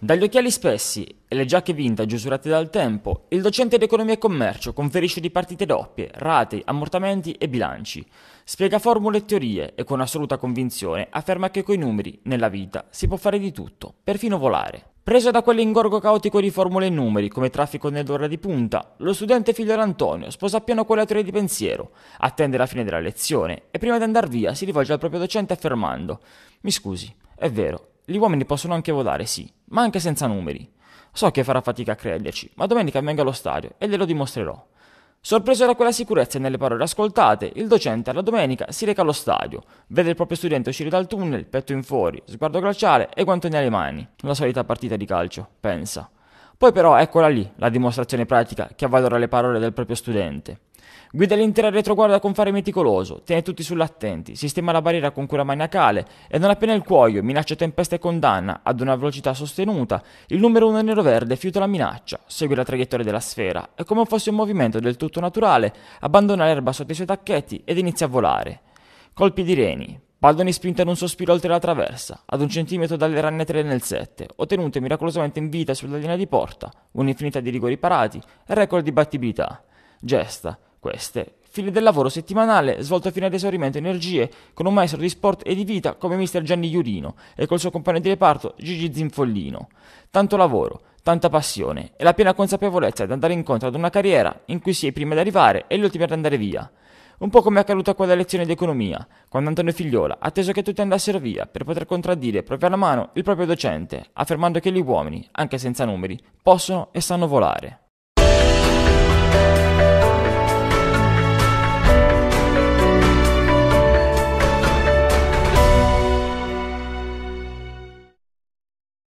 Dagli occhiali spessi e le giacche vintage usurate dal tempo, il docente di economia e commercio conferisce di partite doppie, rate, ammortamenti e bilanci. Spiega formule e teorie e con assoluta convinzione afferma che coi numeri, nella vita, si può fare di tutto, perfino volare. Preso da quell'ingorgo caotico di formule e numeri come traffico nell'ora di punta, lo studente figlio d'Antonio sposa appieno quella teoria di pensiero, attende la fine della lezione e prima di andar via si rivolge al proprio docente affermando: Mi scusi, è vero, gli uomini possono anche volare, sì ma anche senza numeri. So che farà fatica a crederci, ma domenica venga allo stadio e glielo dimostrerò. Sorpreso da quella sicurezza e nelle parole ascoltate, il docente alla domenica si reca allo stadio, vede il proprio studente uscire dal tunnel, petto in fuori, sguardo glaciale e guantoni alle mani. La solita partita di calcio, pensa. Poi però eccola lì la dimostrazione pratica che avvalora le parole del proprio studente. Guida l'intera retroguarda con fare meticoloso, tiene tutti sull'attenti, sistema la barriera con cura maniacale e non appena il cuoio minaccia tempesta e condanna ad una velocità sostenuta, il numero 1 nero-verde fiuta la minaccia, segue la traiettoria della sfera e come fosse un movimento del tutto naturale abbandona l'erba sotto i suoi tacchetti ed inizia a volare. Colpi di reni, Baldoni spinta in un sospiro oltre la traversa, ad un centimetro dalle 3 nel 7, ottenute miracolosamente in vita sulla linea di porta, un'infinità di rigori parati e record di battibilità. Gesta, queste, figlie del lavoro settimanale svolto fino ad esaurimento energie con un maestro di sport e di vita come mister Gianni Iurino e col suo compagno di reparto Gigi Zinfollino. Tanto lavoro, tanta passione e la piena consapevolezza di andare incontro ad una carriera in cui si è i primi ad arrivare e gli ultimi ad andare via. Un po' come è accaduto a quella lezione di economia, quando Antonio Figliola ha atteso che tutti andassero via per poter contraddire proprio alla mano il proprio docente, affermando che gli uomini, anche senza numeri, possono e sanno volare.